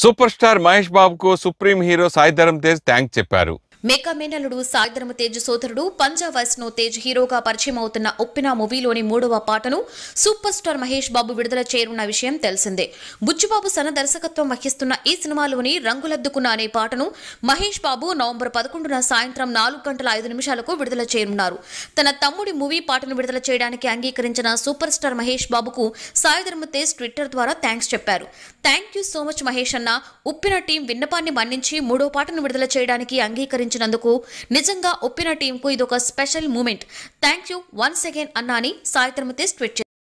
super star Mahesh బాబుకు supreme hero Sai Dharam Tej thanks చెప్పారు మేకా మేనలుడు సాయంత్రం తేజ్ సోదరుడు పంజా వైష్ణో తేజ్ హీరోగా పరిచయం అవుతున్న ఉప్పిన మూవీలోని మూడవ పాటను సూపర్ స్టార్ మహేష్ బాబు విడుదల చేయనున్న విషయం తెలిసిందే బుచ్చుబాబు సన దర్శకత్వం వహిస్తున్న ఈ సినిమాలోని రంగులద్దుకున్న అనే పాటను మహేష్ బాబు నవంబర్ పదకొండున సాయంత్రం నాలుగు గంటల ఐదు నిమిషాలకు విడుదల చేయనున్నారు తన తమ్ముడి మూవీ పాటను విడుదల చేయడానికి అంగీకరించిన సూపర్ స్టార్ మహేష్ బాబుకు సాయిధర్మ తేజ్ ట్విట్టర్ ద్వారా థ్యాంక్స్ చెప్పారు thank you so much Mahesh అన్న ఉప్పిన టీం విన్నపాన్ని మన్నించి మూడో పాటను విడుదల చేయడానికి అంగీకరించారు అందించినందుకు నిజంగా ఒప్పిన టీంకు ఇదొక special moment thank you once again అన్నా అని సాయి ట్వీట్ చేశారు